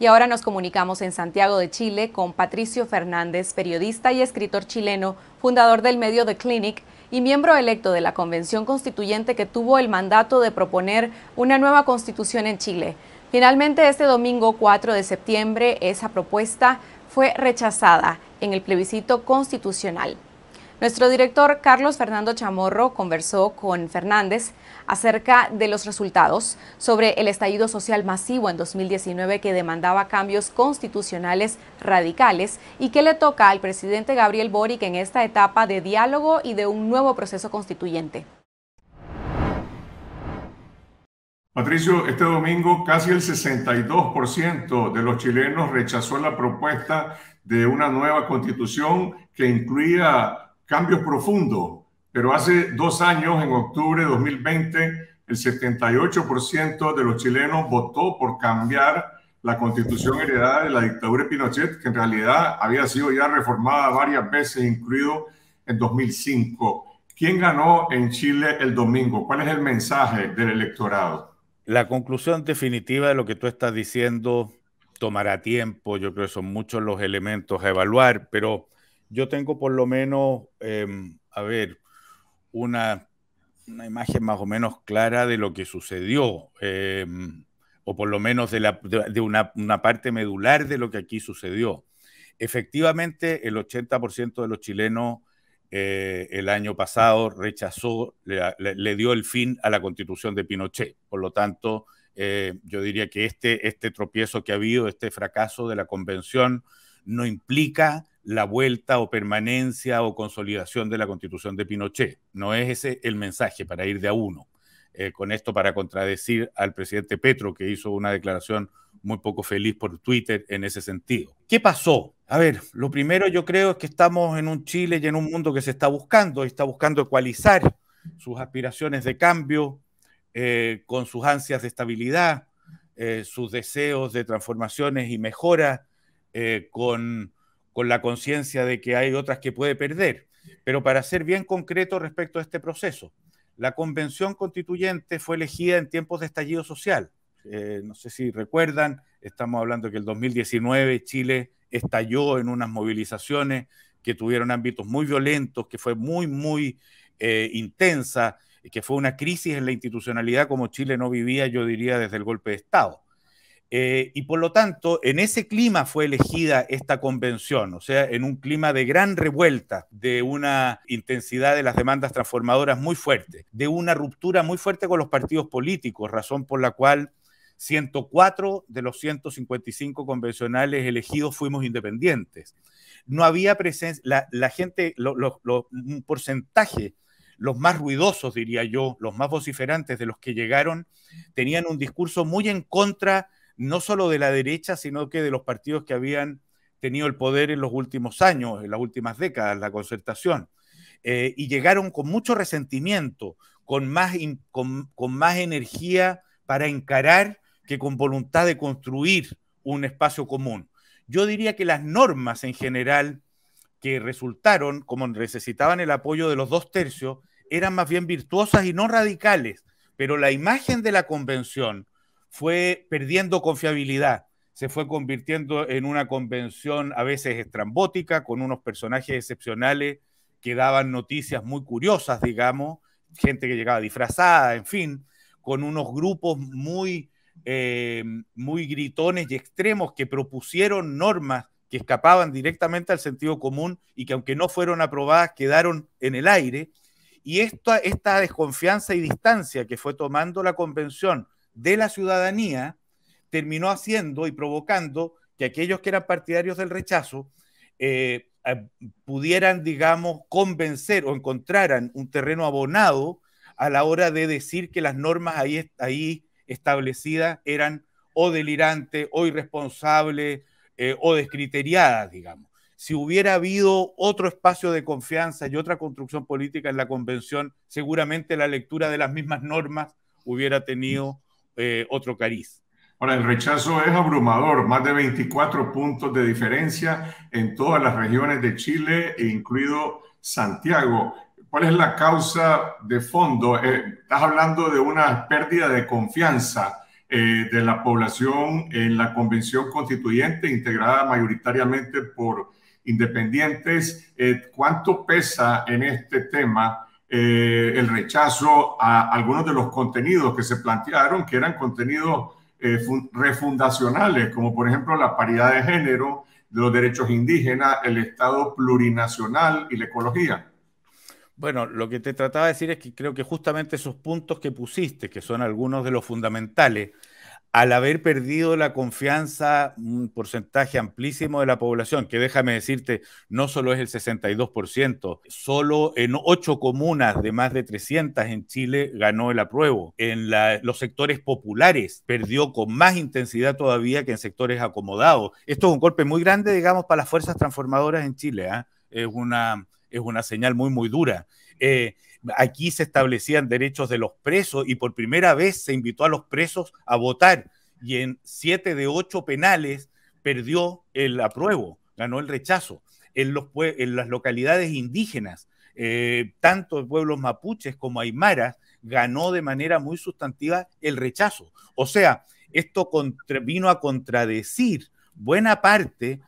Y ahora nos comunicamos en Santiago de Chile con Patricio Fernández, periodista y escritor chileno, fundador del medio The Clinic y miembro electo de la Convención Constituyente que tuvo el mandato de proponer una nueva constitución en Chile. Finalmente, este domingo 4 de septiembre, esa propuesta fue rechazada en el plebiscito constitucional. Nuestro director Carlos Fernando Chamorro conversó con Fernández acerca de los resultados sobre el estallido social masivo en 2019 que demandaba cambios constitucionales radicales y que le toca al presidente Gabriel Boric en esta etapa de diálogo y de un nuevo proceso constituyente. Patricio, este domingo casi el 62% de los chilenos rechazó la propuesta de una nueva constitución que incluía cambios profundos pero hace dos años, en octubre de 2020, el 78% de los chilenos votó por cambiar la constitución heredada de la dictadura de Pinochet, que en realidad había sido ya reformada varias veces, incluido en 2005. ¿Quién ganó en Chile el domingo? ¿Cuál es el mensaje del electorado? La conclusión definitiva de lo que tú estás diciendo tomará tiempo, yo creo que son muchos los elementos a evaluar, pero yo tengo por lo menos, em, a ver, una, imagen más o menos clara de lo que sucedió, em, o por lo menos de, la, una, parte medular de lo que aquí sucedió. Efectivamente, el 80% de los chilenos eh, el año pasado rechazó, le, dio el fin a la constitución de Pinochet. Por lo tanto, eh, yo diría que este, este tropiezo que ha habido, este fracaso de la convención, no implica la vuelta o permanencia o consolidación de la constitución de Pinochet. No es ese el mensaje para ir de a uno. Eh, con esto para contradecir al presidente Petro, que hizo una declaración muy poco feliz por Twitter en ese sentido. ¿Qué pasó? A ver, lo primero yo creo es que estamos en un Chile y en un mundo que se está buscando, y está buscando ecualizar sus aspiraciones de cambio eh, con sus ansias de estabilidad, eh, sus deseos de transformaciones y mejora. Eh, con, la conciencia de que hay otras que puede perder. Pero para ser bien concreto respecto a este proceso, la convención constituyente fue elegida en tiempos de estallido social. Eh, no sé si recuerdan, estamos hablando que el 2019 Chile estalló en unas movilizaciones que tuvieron ámbitos muy violentos, que fue muy, muy eh, intensa, que fue una crisis en la institucionalidad como Chile no vivía, yo diría, desde el golpe de Estado. Eh, y por lo tanto, en ese clima fue elegida esta convención, o sea, en un clima de gran revuelta, de una intensidad de las demandas transformadoras muy fuerte, de una ruptura muy fuerte con los partidos políticos, razón por la cual 104 de los 155 convencionales elegidos fuimos independientes. No había presencia, la, gente, un porcentaje los más ruidosos, diría yo, los más vociferantes de los que llegaron, tenían un discurso muy en contra no solo de la derecha, sino que de los partidos que habían tenido el poder en los últimos años, en las últimas décadas, la concertación. Eh, y llegaron con mucho resentimiento, con más, con más energía para encarar que con voluntad de construir un espacio común. Yo diría que las normas en general que resultaron, como necesitaban el apoyo de los dos tercios, eran más bien virtuosas y no radicales, pero la imagen de la convención fue perdiendo confiabilidad, se fue convirtiendo en una convención a veces estrambótica, con unos personajes excepcionales que daban noticias muy curiosas, digamos, gente que llegaba disfrazada, en fin, con unos grupos muy, eh, muy gritones y extremos que propusieron normas que escapaban directamente al sentido común y que aunque no fueron aprobadas quedaron en el aire. Y esta desconfianza y distancia que fue tomando la convención de la ciudadanía terminó haciendo y provocando que aquellos que eran partidarios del rechazo eh, eh, pudieran, digamos, convencer o encontraran un terreno abonado a la hora de decir que las normas ahí, ahí establecidas eran o delirantes o irresponsables eh, o descriteriadas, digamos. Si hubiera habido otro espacio de confianza y otra construcción política en la convención, seguramente la lectura de las mismas normas hubiera tenido eh, otro cariz. Ahora, el rechazo es abrumador, más de 24 puntos de diferencia en todas las regiones de Chile, incluido Santiago. ¿Cuál es la causa de fondo? Eh, estás hablando de una pérdida de confianza eh, de la población en la convención constituyente, integrada mayoritariamente por independientes. ¿Cuánto pesa en este tema eh, el rechazo a algunos de los contenidos que se plantearon, que eran contenidos eh, refundacionales, como por ejemplo la paridad de género, los derechos indígenas, el Estado plurinacional y la ecología. Bueno, lo que te trataba de decir es que creo que justamente esos puntos que pusiste, que son algunos de los fundamentales, al haber perdido la confianza un porcentaje amplísimo de la población, que déjame decirte, no solo es el 62%, solo en ocho comunas de más de 300 en Chile ganó el apruebo. En los sectores populares perdió con más intensidad todavía que en sectores acomodados. Esto es un golpe muy grande, digamos, para las fuerzas transformadoras en Chile. ¿ah? Es, una, es una señal muy, muy dura. Eh, Aquí se establecían derechos de los presos y por primera vez se invitó a los presos a votar y en siete de ocho penales perdió el apruebo, ganó el rechazo. En, los, en las localidades indígenas, eh, tanto tanto pueblos mapuches como aymaras, ganó de manera muy sustantiva el rechazo. O sea, esto vino a contradecir buena parte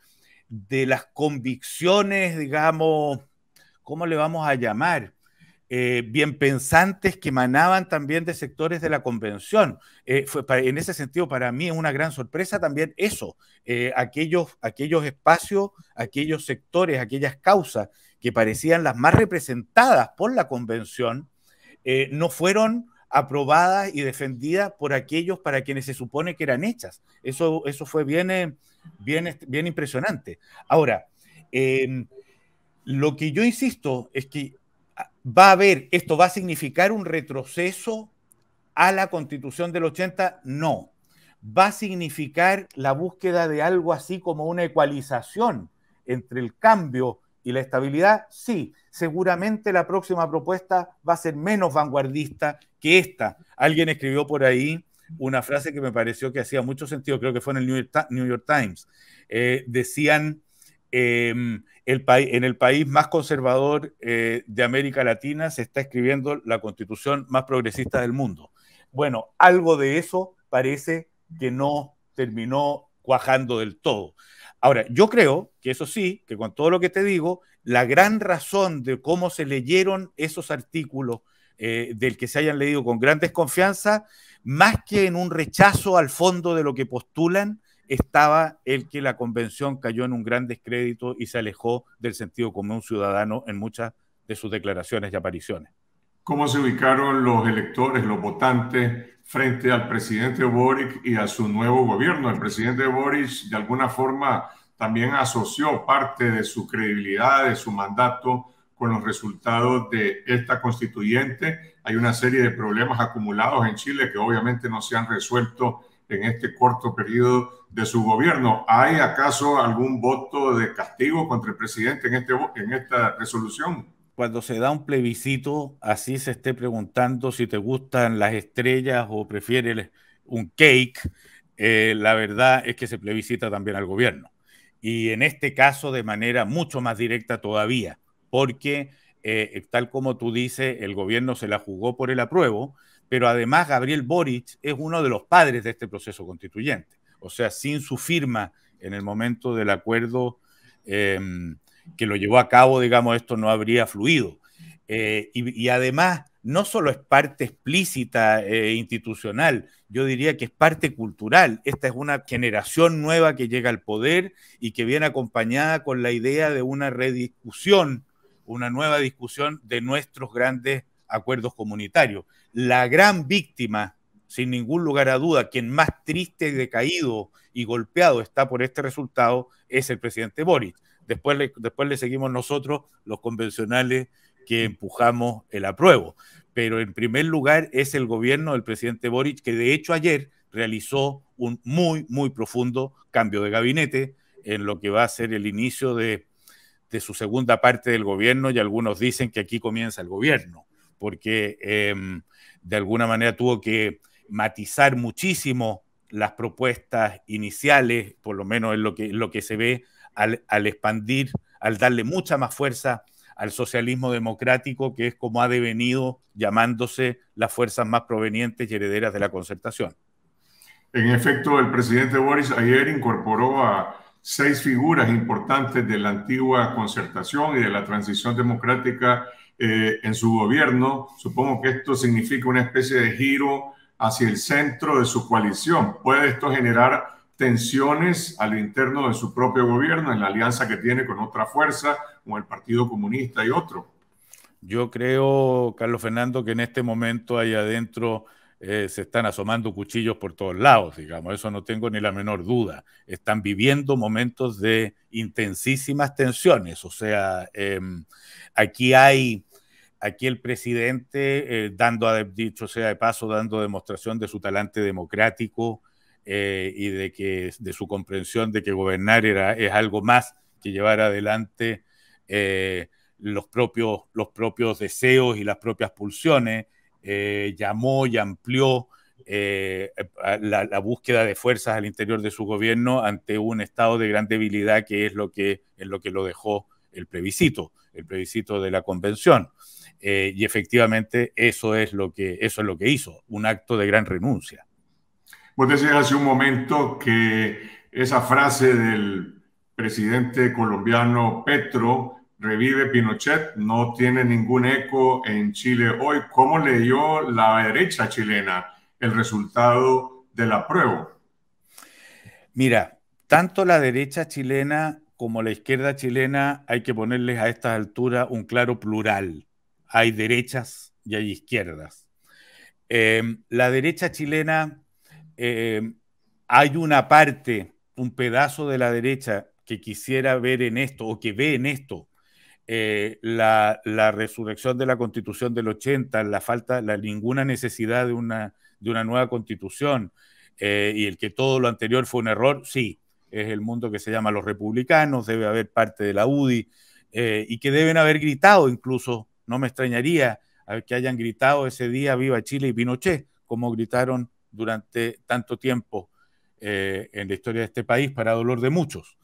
de las convicciones, digamos, ¿cómo le vamos a llamar? Eh, bien pensantes que emanaban también de sectores de la convención. Eh, en ese sentido, para mí es una gran sorpresa también eso, eh, aquellos, aquellos espacios, aquellos sectores, aquellas causas que parecían las más representadas por la convención, no fueron aprobadas y defendidas por aquellos para quienes se supone que eran hechas. Eso, eso fue bien, bien, este, bien impresionante. Ahora, lo que yo insisto es que va a haber, esto va a significar un retroceso a la constitución del 80, no. Va a significar la búsqueda de algo así como una ecualización entre el cambio y la estabilidad, sí. Seguramente la próxima propuesta va a ser menos vanguardista que esta. Alguien escribió por ahí una frase que me pareció que hacía mucho sentido, creo que fue en el New York, Times. Eh, decían, Em, el en el país más conservador eh, de América Latina se está escribiendo la constitución más progresista del mundo. Bueno, algo de eso parece que no terminó cuajando del todo. Ahora, yo creo que eso sí, que con todo lo que te digo, la gran razón de cómo se leyeron esos artículos, eh, del que se hayan leído con gran desconfianza, más que en un rechazo al fondo de lo que postulan, estaba el que la convención cayó en un gran descrédito y se alejó del sentido común ciudadano en muchas de sus declaraciones y apariciones. ¿Cómo se ubicaron los electores, los votantes, frente al presidente Boric y a su nuevo gobierno? El presidente Boric, de alguna forma, también asoció parte de su credibilidad, de su mandato, con los resultados de esta constituyente. Hay una serie de problemas acumulados en Chile que obviamente no se han resuelto en este corto periodo de su gobierno. ¿Hay acaso algún voto de castigo contra el presidente en, este, en esta resolución? Cuando se da un plebiscito, así se esté preguntando si te gustan las estrellas o prefieres un cake, eh, la verdad es que se plebiscita también al gobierno. Y en este caso de manera mucho más directa todavía, porque eh, tal como tú dices, el gobierno se la jugó por el apruebo, pero además Gabriel Boric es uno de los padres de este proceso constituyente. O sea, sin su firma en el momento del acuerdo em, que lo llevó a cabo, digamos, esto no habría fluido. Eh, y, además, no solo es parte explícita e institucional, yo diría que es parte cultural. Esta es una generación nueva que llega al poder y que viene acompañada con la idea de una rediscusión, una nueva discusión de nuestros grandes acuerdos comunitarios. La gran víctima, sin ningún lugar a duda, quien más triste, decaído y golpeado está por este resultado, es el presidente Boris. Después le, después le seguimos nosotros, los convencionales, que empujamos el apruebo. Pero en primer lugar es el gobierno del presidente Boric, que de hecho ayer realizó un muy, muy profundo cambio de gabinete en lo que va a ser el inicio de su segunda parte del gobierno y algunos dicen que aquí comienza el gobierno porque em, de alguna manera tuvo que matizar muchísimo las propuestas iniciales, por lo menos es lo que, lo que se ve al, al, expandir, al darle mucha más fuerza al socialismo democrático, que es como ha devenido llamándose las fuerzas más provenientes y herederas de la concertación. En efecto, el presidente Boris ayer incorporó a seis figuras importantes de la antigua concertación y de la transición democrática eh, en su gobierno. Supongo que esto significa una especie de giro hacia el centro de su coalición. ¿Puede esto generar tensiones al interno de su propio gobierno, en la alianza que tiene con otra fuerza, como el Partido Comunista y otro? Yo creo, Carlos Fernando, que en este momento hay adentro eh, se están asomando cuchillos por todos lados, digamos, eso no tengo ni la menor duda. Están viviendo momentos de intensísimas tensiones, o sea, em, aquí hay, aquí el presidente, eh, dando, dicho sea de paso, dando demostración de su talante democrático eh, y de, que, de su comprensión de que gobernar era, es algo más que llevar adelante los, los propios deseos y las propias pulsiones eh, llamó y amplió eh, eh, la, búsqueda de fuerzas al interior de su gobierno ante un estado de gran debilidad que es lo que, lo, que lo dejó el plebiscito, el plebiscito de la convención. y efectivamente eso es, lo que, eso es lo que hizo, un acto de gran renuncia. Vos decías hace un momento que esa frase del presidente colombiano Petro revive Pinochet, no tiene ningún eco en Chile hoy. ¿Cómo leyó la derecha chilena el resultado de la prueba? Mira, tanto la derecha chilena como la izquierda chilena hay que ponerles a estas alturas un claro plural. Hay derechas y hay izquierdas. Em, la derecha chilena, em, hay una parte, un pedazo de la derecha que quisiera ver en esto o que ve en esto eh, la, resurrección de la constitución del 80, la falta, la ninguna necesidad de una, de una nueva constitución eh, y el que todo lo anterior fue un error, sí, es el mundo que se llama los republicanos, debe haber parte de la UDI eh, y que deben haber gritado incluso, no me extrañaría que hayan gritado ese día Viva Chile y Pinochet, como gritaron durante tanto tiempo en la historia de este país para dolor de muchos.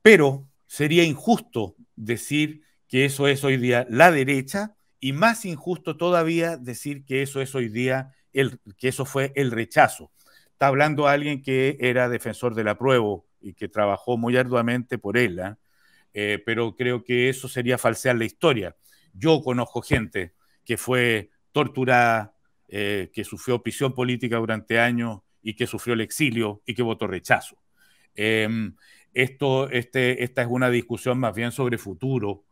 Pero sería injusto decir que eso es hoy día la derecha y más injusto todavía decir que eso es hoy día el, que eso fue el rechazo. Está hablando alguien que era defensor del apruebo y que trabajó muy arduamente por él, ¿ah? eh, pero creo que eso sería falsear la historia. Yo conozco gente que fue torturada, eh, que sufrió prisión política durante años y que sufrió el exilio y que votó rechazo. Em, esto, este, esta es una discusión más bien sobre futuro,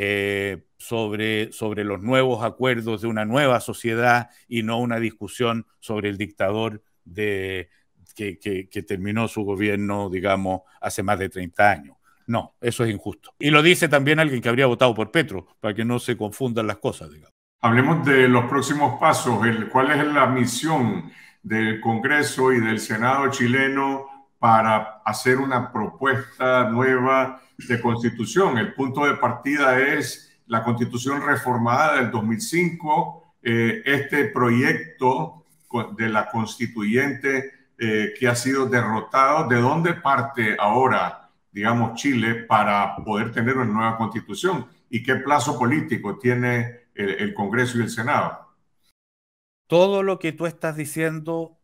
eh, sobre, sobre los nuevos acuerdos de una nueva sociedad y no una discusión sobre el dictador de, que, que, terminó su gobierno, digamos, hace más de 30 años. No, eso es injusto. Y lo dice también alguien que habría votado por Petro, para que no se confundan las cosas, digamos. Hablemos de los próximos pasos. ¿Cuál es la misión del Congreso y del Senado chileno para hacer una propuesta nueva de constitución. El punto de partida es la constitución reformada del 2005, eh, este proyecto de la constituyente eh, que ha sido derrotado. ¿De dónde parte ahora, digamos, Chile para poder tener una nueva constitución? ¿Y qué plazo político tiene el, el Congreso y el Senado? Todo lo que tú estás diciendo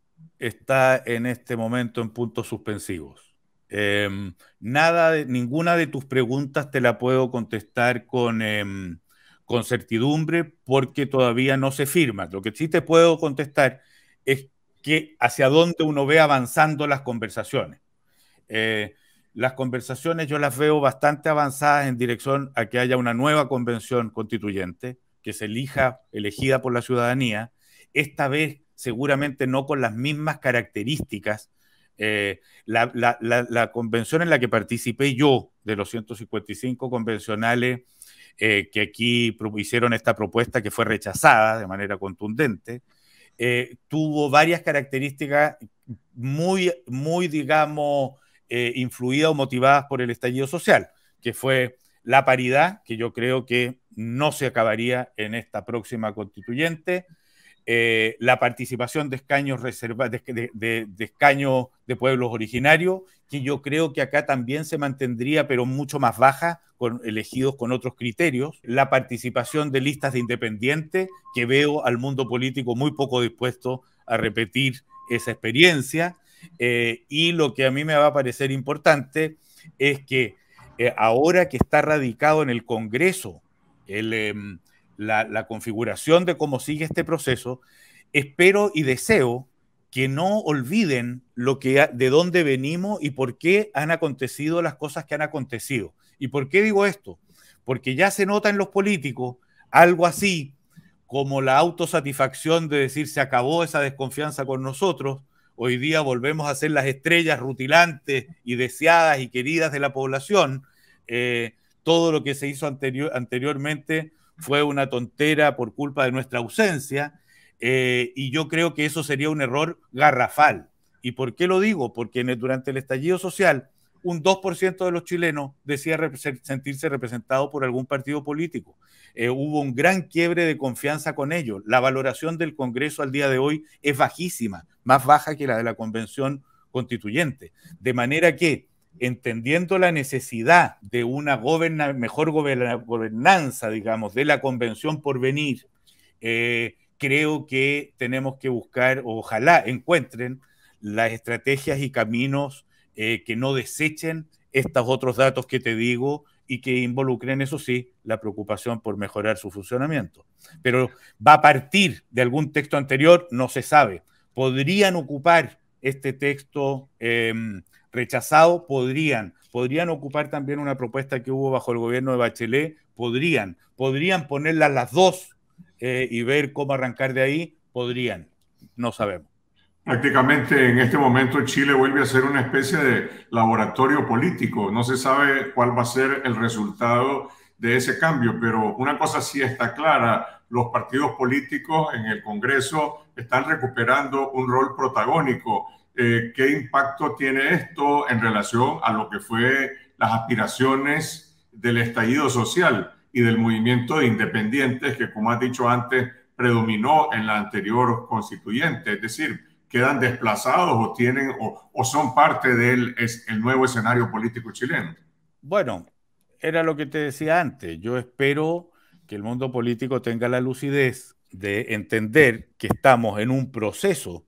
está en este momento en puntos suspensivos. Em, nada ninguna de tus preguntas te la puedo contestar con, em, con certidumbre porque todavía no se firma. Lo que sí te puedo contestar es que hacia dónde uno ve avanzando las conversaciones. Eh, las conversaciones yo las veo bastante avanzadas en dirección a que haya una nueva convención constituyente que se elija, elegida por la ciudadanía, esta vez seguramente no con las mismas características. Eh, la, convención en la que participé yo, de los 155 convencionales eh, que aquí hicieron esta propuesta que fue rechazada de manera contundente, eh, tuvo varias características muy, muy digamos, influidas o motivadas por el estallido social, que fue la paridad, que yo creo que no se acabaría en esta próxima constituyente, eh, la participación de escaños, de, de, pueblos originarios, que yo creo que acá también se mantendría, pero mucho más baja, con, elegidos con otros criterios. La participación de listas de independientes, que veo al mundo político muy poco dispuesto a repetir esa experiencia. Eh, y lo que a mí me va a parecer importante es que eh, ahora que está radicado en el Congreso el em, la, configuración de cómo sigue este proceso, espero y deseo que no olviden lo que, de dónde venimos y por qué han acontecido las cosas que han acontecido. ¿Y por qué digo esto? Porque ya se nota en los políticos algo así como la autosatisfacción de decir se acabó esa desconfianza con nosotros, hoy día volvemos a ser las estrellas rutilantes y deseadas y queridas de la población, eh, todo lo que se hizo anterior, anteriormente fue una tontera por culpa de nuestra ausencia, eh, y yo creo que eso sería un error garrafal. ¿Y por qué lo digo? Porque durante el estallido social, un 2% de los chilenos decía sentirse representado por algún partido político. Eh, hubo un gran quiebre de confianza con ellos. La valoración del Congreso al día de hoy es bajísima, más baja que la de la Convención Constituyente. De manera que entendiendo la necesidad de una mejor gobernanza, digamos, de la convención por venir, eh, creo que tenemos que buscar, ojalá encuentren las estrategias y caminos eh, que no desechen estos otros datos que te digo y que involucren, eso sí, la preocupación por mejorar su funcionamiento. Pero va a partir de algún texto anterior, no se sabe. Podrían ocupar este texto em, rechazado, podrían. Podrían ocupar también una propuesta que hubo bajo el gobierno de Bachelet, podrían. Podrían ponerlas las dos eh, y ver cómo arrancar de ahí, podrían. No sabemos. Prácticamente en este momento Chile vuelve a ser una especie de laboratorio político. No se sabe cuál va a ser el resultado de ese cambio, pero una cosa sí está clara, los partidos políticos en el Congreso están recuperando un rol protagónico eh, qué impacto tiene esto en relación a lo que fue las aspiraciones del estallido social y del movimiento de independientes que, como has dicho antes, predominó en la anterior constituyente, es decir, quedan desplazados o tienen o, son parte del el nuevo escenario político chileno. Bueno, era lo que te decía antes. Yo espero que el mundo político tenga la lucidez de entender que estamos en un proceso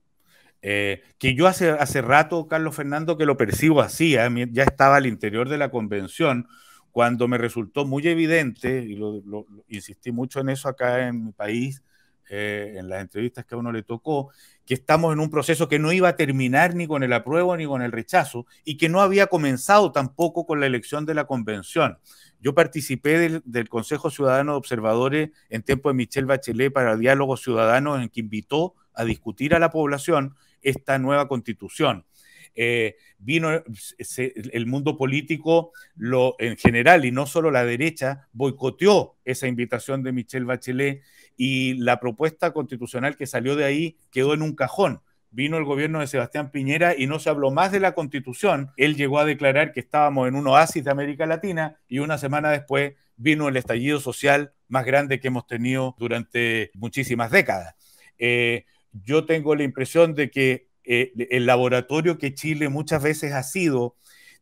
eh, que yo hace, hace rato, Carlos Fernando, que lo percibo así, ¿eh? ya estaba al interior de la convención, cuando me resultó muy evidente, y lo, insistí mucho en eso acá en mi país, eh, en las entrevistas que a uno le tocó, que estamos en un proceso que no iba a terminar ni con el apruebo ni con el rechazo y que no había comenzado tampoco con la elección de la convención. Yo participé del, del Consejo Ciudadano de Observadores en tiempo de Michelle Bachelet para diálogo ciudadano en que invitó a discutir a la población esta nueva constitución. Eh, vino el mundo político lo, en general y no solo la derecha boicoteó esa invitación de Michelle Bachelet y la propuesta constitucional que salió de ahí quedó en un cajón. Vino el gobierno de Sebastián Piñera y no se habló más de la constitución. Él llegó a declarar que estábamos en un oasis de América Latina y una semana después vino el estallido social más grande que hemos tenido durante muchísimas décadas. Eh, yo tengo la impresión de que eh, el laboratorio que Chile muchas veces ha sido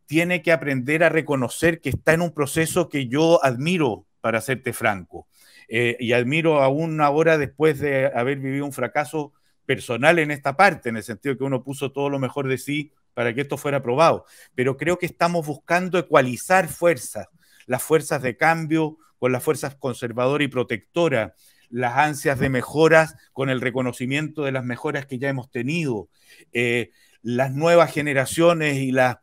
tiene que aprender a reconocer que está en un proceso que yo admiro, para serte franco. Eh, y admiro aún ahora después de haber vivido un fracaso personal en esta parte, en el sentido que uno puso todo lo mejor de sí para que esto fuera aprobado. Pero creo que estamos buscando ecualizar fuerzas, las fuerzas de cambio con las fuerzas conservadoras y protectoras, las ansias de mejoras con el reconocimiento de las mejoras que ya hemos tenido, eh, las nuevas generaciones y las,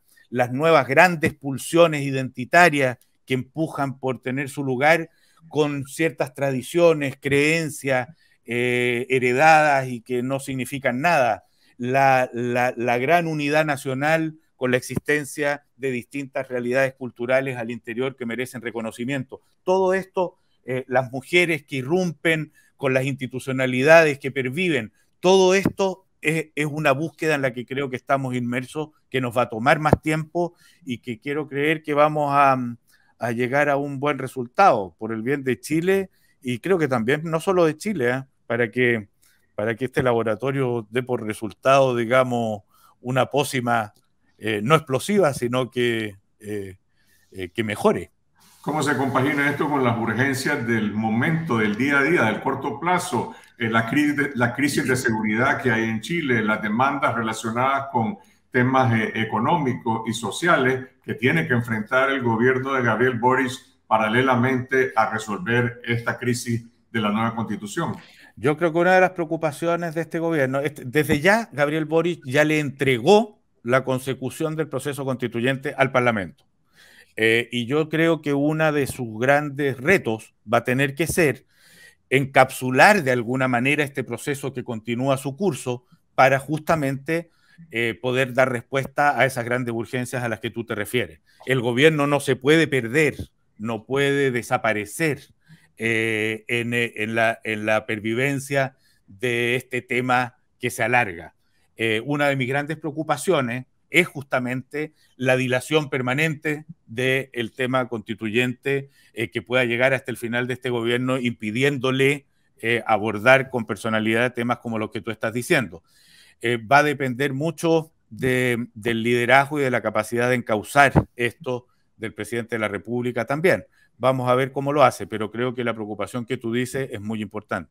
nuevas grandes pulsiones identitarias que empujan por tener su lugar con ciertas tradiciones, creencias eh, heredadas y que no significan nada. la gran unidad nacional con la existencia de distintas realidades culturales al interior que merecen reconocimiento. Todo esto eh, las mujeres que irrumpen, con las institucionalidades que perviven. Todo esto es, una búsqueda en la que creo que estamos inmersos, que nos va a tomar más tiempo y que quiero creer que vamos a, llegar a un buen resultado por el bien de Chile y creo que también no solo de Chile, ¿eh? para, que, para que este laboratorio dé por resultado, digamos, una pócima eh, no explosiva, sino que, que mejore. ¿Cómo se compagina esto con las urgencias del momento, del día a día, del corto plazo? Eh, la, crisis de, la crisis de seguridad que hay en Chile, las demandas relacionadas con temas eh, económicos y sociales que tiene que enfrentar el gobierno de Gabriel Boris paralelamente a resolver esta crisis de la nueva constitución. Yo creo que una de las preocupaciones de este gobierno, este, desde ya Gabriel Boris ya le entregó la consecución del proceso constituyente al Parlamento. Eh, y yo creo que uno de sus grandes retos va a tener que ser encapsular de alguna manera este proceso que continúa su curso para justamente eh, poder dar respuesta a esas grandes urgencias a las que tú te refieres. El gobierno no se puede perder, no puede desaparecer eh, en, la, en, la, pervivencia de este tema que se alarga. una de mis grandes preocupaciones es justamente la dilación permanente del tema constituyente eh, que pueda llegar hasta el final de este gobierno impidiéndole eh, abordar con personalidad temas como los que tú estás diciendo. Eh, va a depender mucho del liderazgo y de la capacidad de encauzar esto del presidente de la República también. Vamos a ver cómo lo hace, pero creo que la preocupación que tú dices es muy importante.